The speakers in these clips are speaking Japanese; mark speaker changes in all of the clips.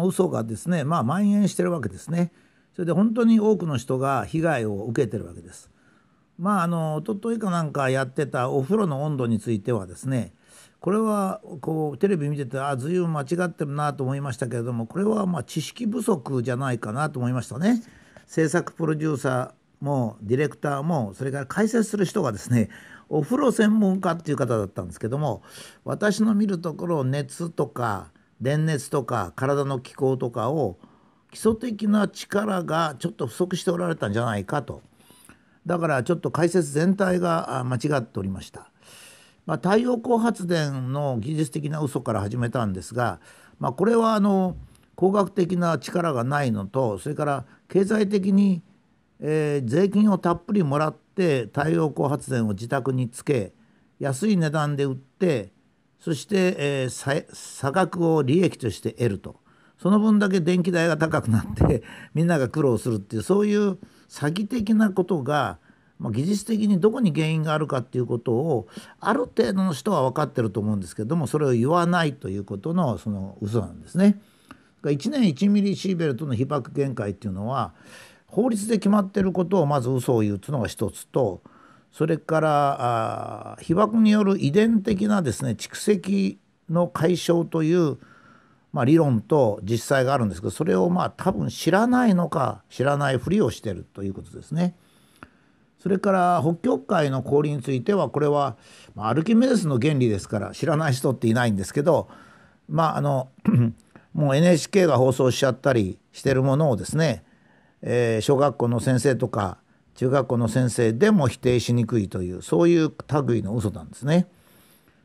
Speaker 1: 嘘がですね、まあ、蔓延してるわけですね。それで本当に多くの人が被害を受けてるわけです。まああの一昨日かなんかやってたお風呂の温度についてはですねこれはこうテレビ見ててあずいぶん間違ってるなと思いましたけれどもこれはまあ知識不足じゃないかなと思いましたね。制作プロデューサーもディレクターもそれから解説する人がですねお風呂専門家っていう方だったんですけども私の見るところ熱とか電熱とか体の気候とかを基礎的な力がちょっと不足しておられたんじゃないかとだからちょっと解説全体が間違っておりました、まあ、太陽光発電の技術的な嘘から始めたんですが、まあ、これはあの工学的な力がないのとそれから経済的に、えー、税金をたっぷりもらって太陽光発電を自宅につけ安い値段で売ってそして、えー、差額を利益として得るとその分だけ電気代が高くなって みんなが苦労するっていうそういう詐欺的なことが、まあ、技術的にどこに原因があるかっていうことをある程度の人は分かってると思うんですけどもそれを言わないということのその嘘なんですね。1年1ミリシーベルトの被爆限界っていうのは法律で決まってることをまず嘘を言うっていうのが一つとそれから被爆による遺伝的なですね蓄積の解消という、まあ、理論と実際があるんですけどそれをまあ多分知らないのか知らないふりをしてるということですね。それから北極海の氷についてはこれは、まあ、アルキメデスの原理ですから知らない人っていないんですけどまああの もう NHK が放送しちゃったりしてるものをですね、えー、小学校の先生とか中学校の先生でも否定しにくいというそういう類の嘘なんですね。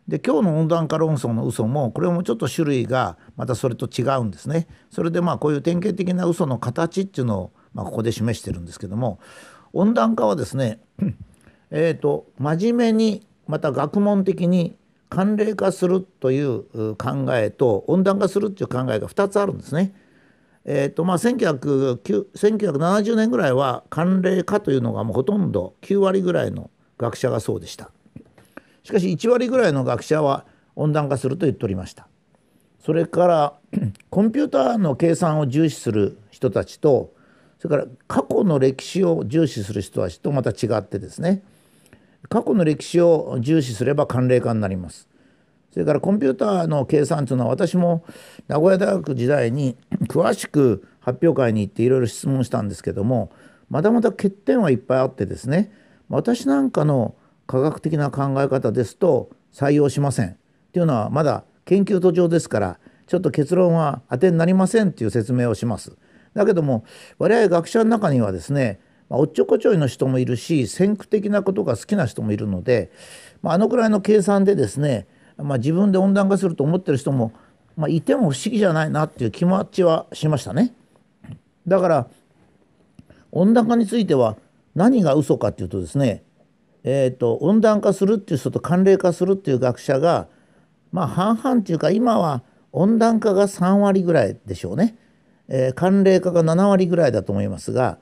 Speaker 1: で今日の温暖化論争の嘘もこれもちょっと種類がまたそれと違うんですね。それでまあこういう典型的な嘘の形っていうのをまあ、ここで示してるんですけども温暖化はですねえーと、と真面目にまた学問的に寒冷化するという考えと温暖化するっていう考えが2つあるんですね。えーとまあ、1970年ぐらいは寒冷化というのがもうほとんど9割ぐらいの学者がそうでしたしかし1割ぐらいの学者は温暖化すると言っておりましたそれから コンピューターの計算を重視する人たちとそれから過去の歴史を重視する人たちとまた違ってですね過去の歴史を重視すれば寒冷化になりますそれからコンピューターの計算というのは私も名古屋大学時代に 詳しく発表会に行っていろいろ質問したんですけどもまだまだ欠点はいっぱいあってですね私なんかの科学的な考え方ですと採用しませんっていうのはまだ研究途上ですからちょっと結論は当てになりませんっていう説明をします。だけども我々学者の中にはですねおっちょこちょいの人もいるし先駆的なことが好きな人もいるのであのくらいの計算でですねまあ、自分で温暖化すると思ってる人も、まあ、いても不思議じゃないなっていう気持ちはしましたね。だから温暖化については何が嘘かっていうとですね、えーと、温暖化するっていう人と寒冷化するっていう学者がまあ半々っていうか今は温暖化が3割ぐらいでしょうね、えー、寒冷化が7割ぐらいだと思いますが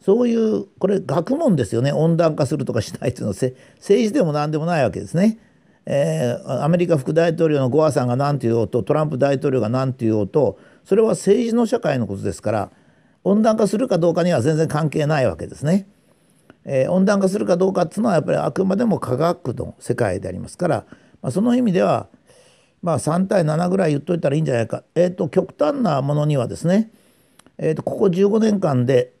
Speaker 1: そういうこれ学問ですよね温暖化するとかしないっていうのは政治でも何でもないわけですね。えー、アメリカ副大統領のゴアさんが何て言おうとトランプ大統領が何て言おうとそれは政治の社会のことですから温暖化するかどうかには全然関係ないわけですね。えー、温暖化するかどうかっていうのはやっぱりあくまでも科学の世界でありますから、まあ、その意味では、まあ、3対7ぐらい言っといたらいいんじゃないか、えーと、極端なものにはですね、えーと、とここ15年間で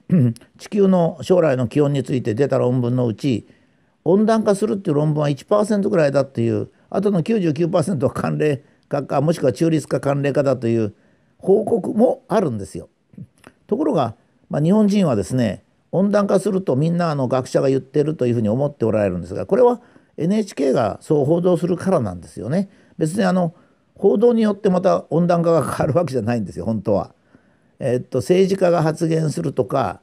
Speaker 1: 地球の将来の気温について出た論文のうち温暖化するっていう論文は1%ぐらいだっていうあとの99%は寒冷化かもしくは中立化寒冷化だという報告もあるんですよ。ところが、まあ、日本人はですね温暖化するとみんなあの学者が言ってるというふうに思っておられるんですがこれは NHK がそう報道するからなんですよね。別にあの報道によってまた温暖化が変わるわけじゃないんですよ本当は。えっと政治家が発言するとか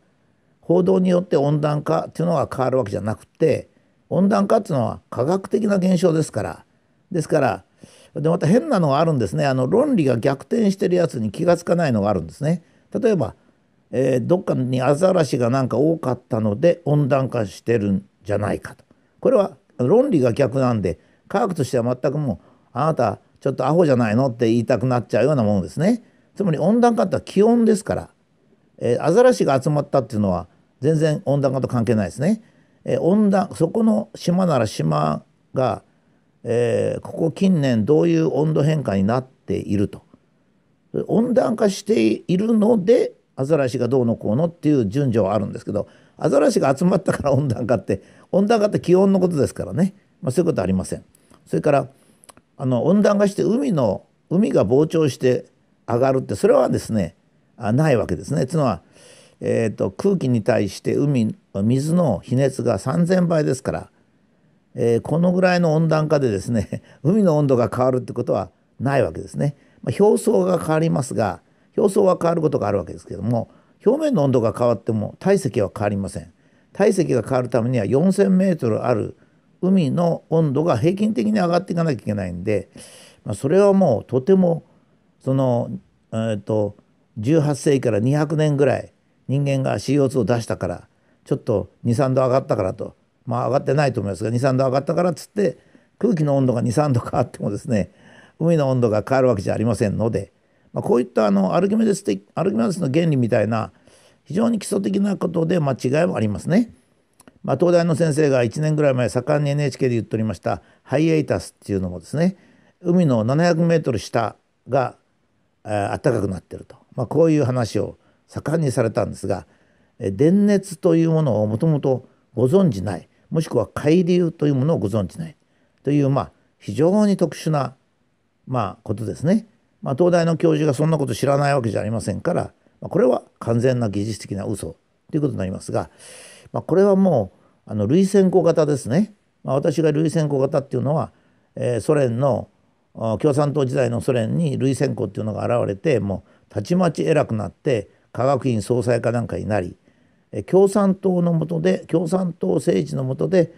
Speaker 1: 報道によって温暖化っていうのが変わるわけじゃなくて温暖化っていうのは科学的な現象ですからですからでまた変なのがあるんですねあの論理が逆転してるやつに気が付かないのがあるんですね。例えば、えー、どっかにアザラシがなんか多かったので温暖化してるんじゃないかとこれは論理が逆なんで科学としては全くもうあなたちょっとアホじゃないのって言いたくなっちゃうようなものですね。つまり温暖化って気温ですから、えー、アザラシが集まったっていうのは全然温暖化と関係ないですね。えー、温暖そこの島なら島が、えー、ここ近年どういう温度変化になっていると温暖化しているのでアザラシがどうのこうのっていう順序はあるんですけどアザラシが集まったから温暖化って温暖化って気温のことですからね、まあ、そういうことはありません。それからあの温暖化して海の海が膨張して上がるってそれはですねあないわけですね。つまりえーと、空気に対して海水の比熱が3,000倍ですから、えー、このぐらいの温暖化でですね 海の温度が変わるってことはないわけですね。まあ、表層が変わりますが表層は変わることがあるわけですけども表面の温度が変わっても体積は変わりません。体積が変わるためには4,000メートルある海の温度が平均的に上がっていかなきゃいけないんで、まあ、それはもうとてもその、えーと、と18世紀から200年ぐらい人間が CO2 を出したからちょっと23度上がったからとまあ上がってないと思いますが23度上がったからっつって空気の温度が23度変わってもですね海の温度が変わるわけじゃありませんので、まあ、こういったあのアルキメデス的アルキメデスの原理みたいな非常に基礎的なことで、間違いもありますね。まあ、東大の先生が1年ぐらい前盛んに NHK で言っておりましたハイエイタスっていうのもですね海の700メートル下がえっ暖かくなってると、まあ、こういう話を盛んにされたんですが電熱というものをもともとご存じないもしくは海流というものをご存じないというまあ非常に特殊なまあことですね。まあ、東大の教授がそんなこと知らないわけじゃありませんから、まあ、これは完全な技術的な嘘ということになりますが、まあ、これはもうあの類線項型ですね。まあ、私が類線項型っていうのは、えー、ソ連の共産党時代のソ連に類線項っていうのが現れてもうたちまち偉くなって科学院総裁かなんかになり共産党の下で共産党政治の下で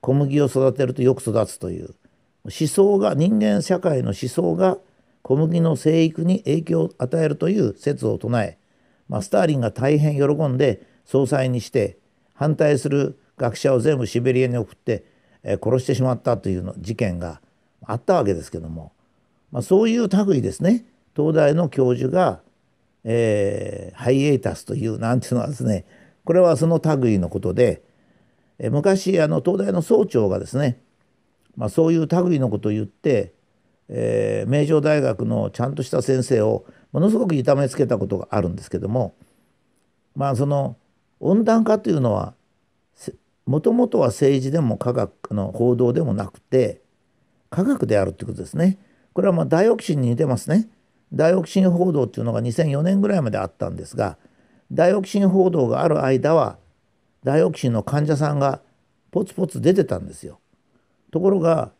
Speaker 1: 小麦を育てるとよく育つという思想が人間社会の思想が小麦の生育に影響を与えるという説を唱え、まあ、スターリンが大変喜んで総裁にして反対する学者を全部シベリアに送って、え殺してしまったというの事件があったわけですけども、まあ、そういう類ですね東大の教授がえー、ハイエータスというなんていうのはですねこれはその類のことで、えー、昔あの東大の総長がですね、まあ、そういう類のことを言って、えー、名城大学のちゃんとした先生をものすごく痛めつけたことがあるんですけどもまあその温暖化というのはもともとは政治でも科学の報道でもなくて科学であるということですね。これはまあダイオキシンに似てますね。イオキシン報道っていうのが2004年ぐらいまであったんですがイオキシン報道がある間はイオキシンの患者さんがポツポツ出てたんですよ。ところが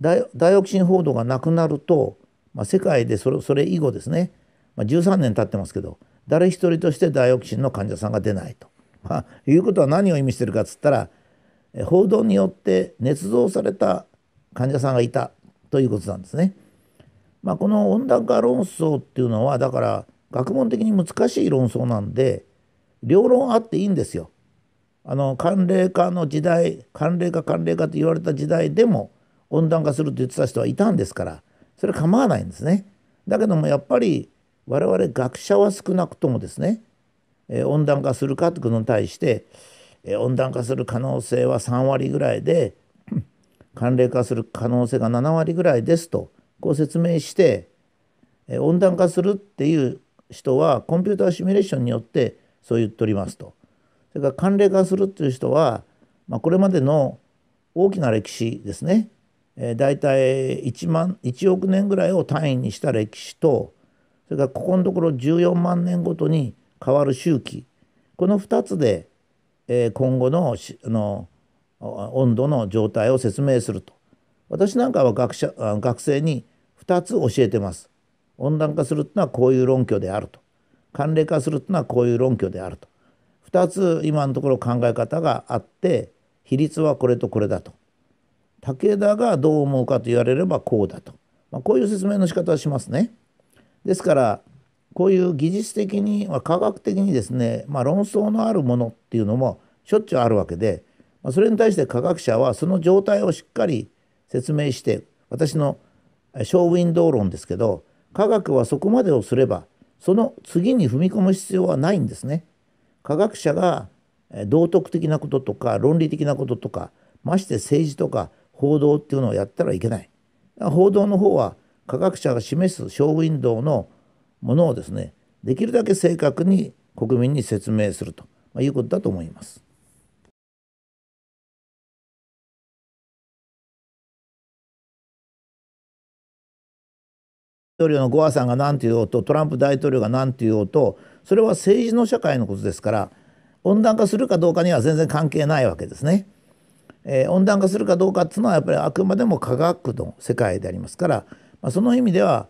Speaker 1: ダイオキシン報道がなくなると、まあ、世界でそれそれ以後ですね、まあ、13年経ってますけど誰一人としてダイオキシンの患者さんが出ないと。まあ、いうことは何を意味してるかっつったら報道によって捏造された患者さんがいたということなんですね。まあ、この温暖化論争っていうのはだから学問的に難しい論争なんで両論あっていいんですよ。あの寒冷化の時代寒冷化寒冷化って言われた時代でも温暖化するって言ってた人はいたんですからそれ構わないんですね。だけどもやっぱり我々学者は少なくともですね、え温暖化するかってことに対して、え温暖化する可能性は3割ぐらいで寒冷化する可能性が7割ぐらいですとこう説明して温暖化するっていう人はコンピューターシミュレーションによってそう言っておりますと。それから寒冷化するっていう人は、まあ、これまでの大きな歴史ですね、えー、大体1万1億年ぐらいを単位にした歴史とそれからここのところ14万年ごとに変わる周期この2つで、えー、今後のあの温度の状態を説明すると。私なんかは学者学生に2つ教えてます。温暖化するってのはこういう論拠であると寒冷化するってのはこういう論拠であると2つ今のところ考え方があって比率はこれとこれだと武田がどう思うかと言われればこうだと、まあ、こういう説明の仕方をしますね。ですからこういう技術的に、科学的にですね、まあ、論争のあるものっていうのもしょっちゅうあるわけで、まあ、それに対して科学者はその状態をしっかり説明して私のショーウィンドー論ですけど科学はそこまでをすればその次に踏み込む必要はないんですね。科学者が道徳的なこととか論理的なこととかまして政治とか報道っていうのをやったらいけない。報道の方は科学者が示すショーウィンドーのものをですねできるだけ正確に国民に説明するということだと思います。統領のゴアさんが何て言おうとトランプ大統領が何て言おうとそれは政治の社会のことですから温暖化するかどうかには全然関係ないわけですね。えー、温暖化するかどうかっていうのはやっぱりあくまでも科学の世界でありますから、まあ、その意味では、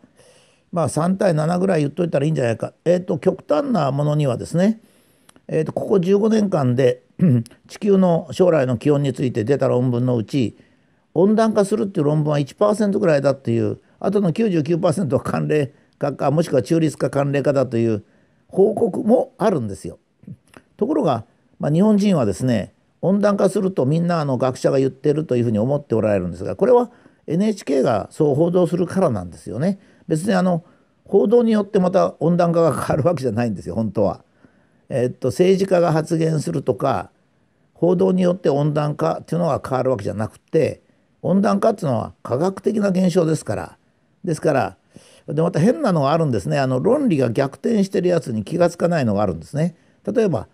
Speaker 1: まあ、3対7ぐらい言っといたらいいんじゃないか、えーと、極端なものにはですね、えーとここ15年間で 地球の将来の気温について出た論文のうち温暖化するっていう論文は1%ぐらいだっていうあとの99%は寒冷化かもしくは中立化寒冷化だという報告もあるんですよ。ところが、まあ、日本人はですね温暖化するとみんなあの学者が言ってるというふうに思っておられるんですがこれは NHK がそう報道するからなんですよね。別にあの報道によってまた温暖化が変わるわけじゃないんですよ本当は。えっと政治家が発言するとか報道によって温暖化っていうのが変わるわけじゃなくて温暖化っていうのは科学的な現象ですからですからでまた変なのがあるんですねあの論理が逆転してるやつに気が付かないのがあるんですね。例えば、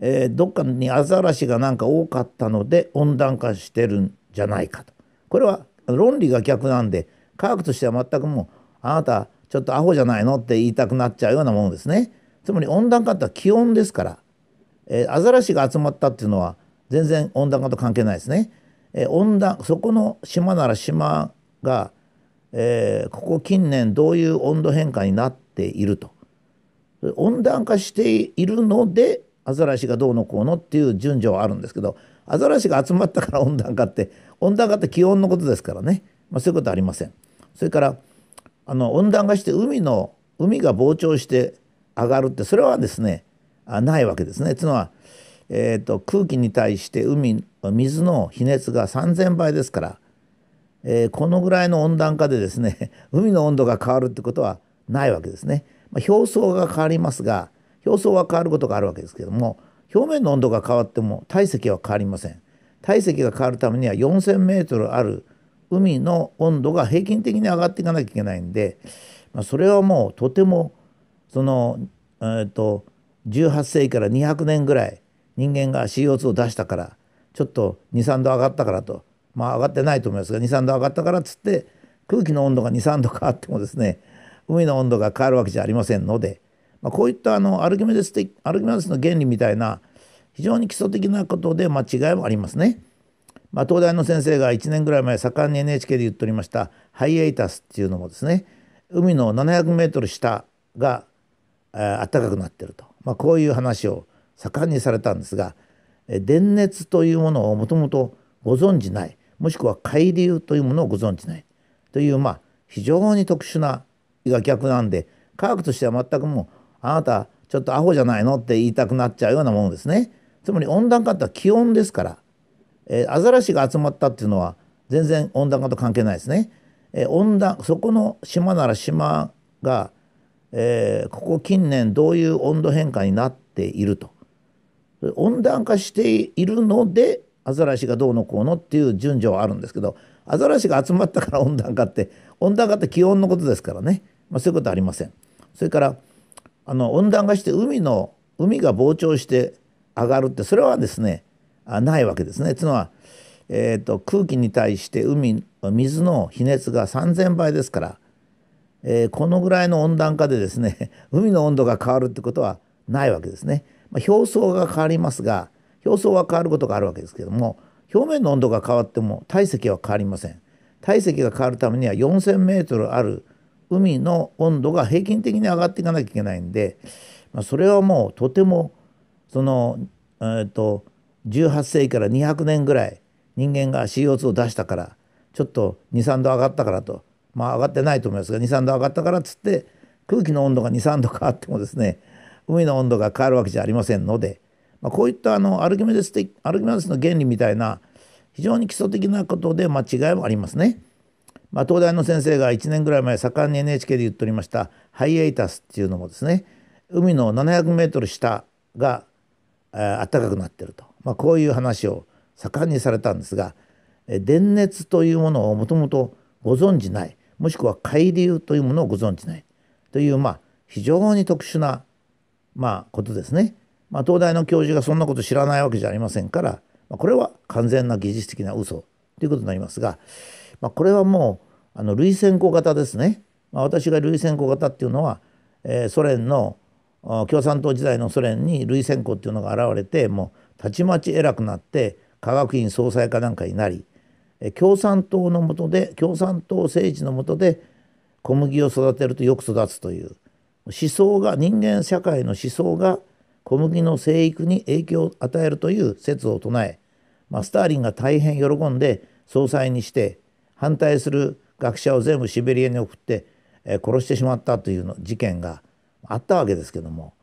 Speaker 1: えー、どっかにアザラシがなんか多かったので温暖化してるんじゃないかとこれは論理が逆なんで科学としては全くもうあなたちょっとアホじゃないのって言いたくなっちゃうようなものですね。つまり温暖化って気温ですから、えー、アザラシが集まったっていうのは全然温暖化と関係ないですね。えー、温暖そこの島なら島がえー、ここ近年どういう温度変化になっていると温暖化しているのでアザラシがどうのこうのっていう順序はあるんですけどアザラシが集まったから温暖化って温暖化って気温のことですからね、まあ、そういうことはありません。それからあの温暖化して海の海が膨張して上がるってそれはですねあないわけですね。つまりは、えーと、空気に対して海水の比熱が3,000倍ですからえー、このぐらいの温暖化でですね 海の温度が変わるってことはないわけですね。まあ、表層が変わりますが表層は変わることがあるわけですけども表面の温度が変わっても体積は変わりません。体積が変わるためには4,000メートルある海の温度が平均的に上がっていかなきゃいけないんで、まあ、それはもうとてもその、えーと、18世紀から200年ぐらい人間が CO2 を出したからちょっと23度上がったからとまあ上がってないと思いますが23度上がったからっつって空気の温度が23度変わってもですね海の温度が変わるわけじゃありませんので、まあ、こういったあのアルキメデス的アルキメデスの原理みたいな非常に基礎的なことで、間違いもありますね。まあ、東大の先生が1年ぐらい前盛んに NHK で言っておりましたハイエイタスっていうのもですね海の700メートル下が、えー、暖かくなっていると、まあ、こういう話を盛んにされたんですがえ電熱というものをもともとご存じないもしくは海流というものをご存じないというまあ非常に特殊な逆なんで科学としては全くもうあなたちょっとアホじゃないのって言いたくなっちゃうようなものですね。つまり温暖化って気温ですから、えー、アザラシが集まったっていうのは全然温暖化と関係ないですね。えー、温暖そこの島なら島が、えー、ここ近年どういう温度変化になっていると温暖化しているのでアザラシがどうのこうのっていう順序はあるんですけどアザラシが集まったから温暖化って温暖化って気温のことですからね、まあ、そういうことはありません。それからあの温暖化して海の海が膨張して上がるってそれはですねあないわけですね。つまり、えーと空気に対して海水の比熱が3,000倍ですから、えー、このぐらいの温暖化でですね海の温度が変わるってことはないわけですね。まあ、表層が変わりますが表層は変わることがあるわけですけども表面の温度が変わっても体積は変わりません体積が変わるためには 4,000m ある海の温度が平均的に上がっていかなきゃいけないんで、まあ、それはもうとてもその、えーと18世紀から200年ぐらい人間が CO2 を出したからちょっと23度上がったからとまあ上がってないと思いますが23度上がったからっつって空気の温度が23度変わってもですね海の温度が変わるわけじゃありませんのでまあ、こういったあのアルキメデス的アルキメデスの原理みたいな非常に基礎的なことで間違いもありますね。まあ、東大の先生が1年ぐらい前盛んに NHK で言っておりましたハイエイタスっていうのもですね海の700メートル下が、えー、暖かくなってると、まあ、こういう話を盛んにされたんですが、えー、電熱というものをもともとご存じないもしくは海流というものをご存じないという、まあ、非常に特殊な、まあ、ことですね。まあ、東大の教授がそんなこと知らないわけじゃありませんから、まあ、これは完全な技術的な嘘ということになりますが、まあ、これはもうあの類線項型ですね、まあ、私が類選考型っていうのは、えー、ソ連の共産党時代のソ連に類選項っていうのが現れてもうたちまち偉くなって科学院総裁かなんかになり共産党の下で共産党政治の下で小麦を育てるとよく育つという思想が人間社会の思想が小麦の生育に影響を与えるという説を唱え、まあ、スターリンが大変喜んで総裁にして反対する学者を全部シベリアに送って、え殺してしまったというの事件があったわけですけども、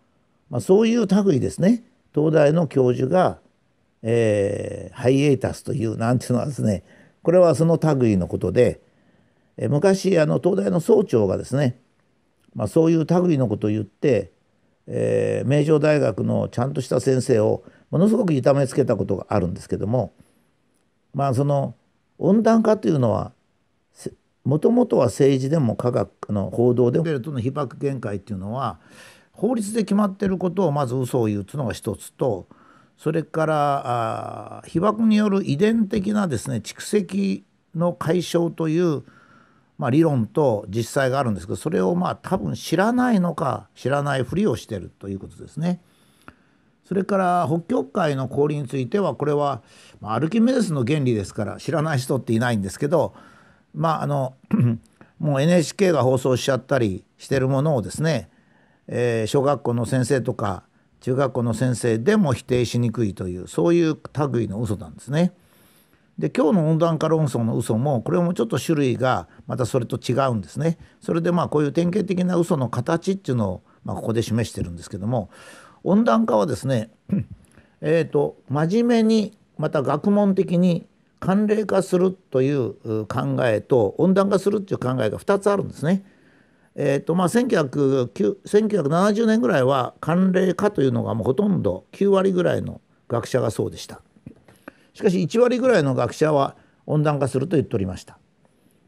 Speaker 1: まあ、そういう類ですね東大の教授が、えー、ハイエイタスというなんていうのはですねこれはその類のことで、え昔あの東大の総長がですね、まあ、そういう類のことを言ってえー、名城大学のちゃんとした先生をものすごく痛めつけたことがあるんですけどもまあその温暖化というのはもともとは政治でも科学の報道でもベルトの被爆限界っていうのは法律で決まってることをまず嘘を言うというのが一つとそれからあ被爆による遺伝的なですね蓄積の解消というまあ、理論と実際があるんですけどそれをまあ多分知らないのか知らないふりをしてるということですね。それから北極海の氷についてはこれは、まアルキメデスの原理ですから知らない人っていないんですけどまああの もう NHK が放送しちゃったりしてるものをですね、えー、小学校の先生とか中学校の先生でも否定しにくいというそういう類の嘘なんですね。で今日の温暖化論争の嘘もこれもちょっと種類がまたそれと違うんですね。それでまあこういう典型的な嘘の形っていうのをまあここで示してるんですけども温暖化はですね、えーと、真面目にまた学問的に寒冷化するという考えと温暖化するっていう考えが2つあるんですね。えーとまあ、1970年ぐらいは寒冷化というのがもうほとんど9割ぐらいの学者がそうでした。しかし1割ぐらいの学者は温暖化すると言っておりました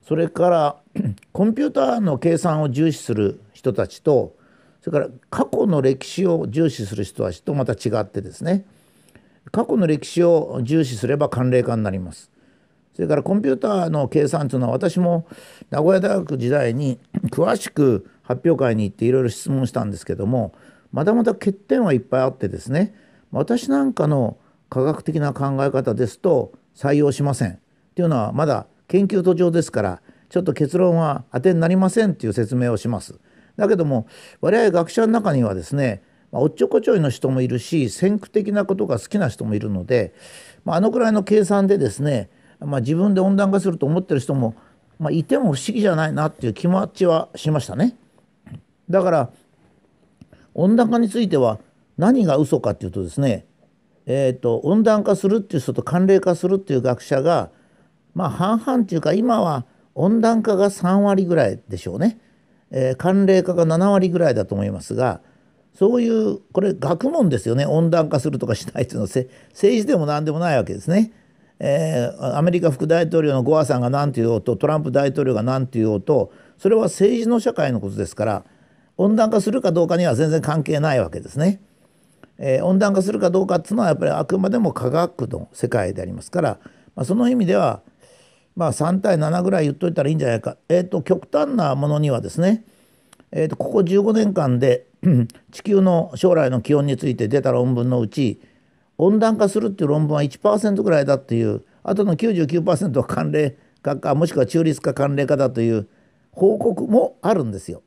Speaker 1: それから コンピューターの計算を重視する人たちとそれから過去の歴史を重視する人たちとまた違ってですね過去の歴史を重視すれば寒冷化になりますそれからコンピューターの計算というのは私も名古屋大学時代に 詳しく発表会に行っていろいろ質問したんですけどもまだまだ欠点はいっぱいあってですね私なんかの科学的な考え方ですと採用しませんというのはまだ研究途上ですからちょっと結論は当てになりませんっていう説明をします。だけども我々学者の中にはですねおっちょこちょいの人もいるし先駆的なことが好きな人もいるので、まあ、のくらいの計算でですね、まあ、自分で温暖化すると思ってる人も、まあ、いても不思議じゃないなっていう気持ちはしましたね。だから温暖化については何が嘘かっていうとですねえーと、温暖化するっていう人と寒冷化するっていう学者がまあ半々っていうか今は温暖化が3割ぐらいでしょうね、えー、寒冷化が7割ぐらいだと思いますがそういうこれ学問ですよね温暖化するとかしないというのは政治でも何でもないわけですね。えー、アメリカ副大統領のゴアさんが何て言おうとトランプ大統領が何て言おうとそれは政治の社会のことですから温暖化するかどうかには全然関係ないわけですね。えー、温暖化するかどうかっていうのはやっぱりあくまでも科学の世界でありますから、まあ、その意味では、まあ、3対7ぐらい言っといたらいいんじゃないか、えーと、極端なものにはですね、えーと、とここ15年間で 地球の将来の気温について出た論文のうち温暖化するっていう論文は1%ぐらいだっていうあとの99%は寒冷化かもしくは中立化寒冷化だという報告もあるんですよ。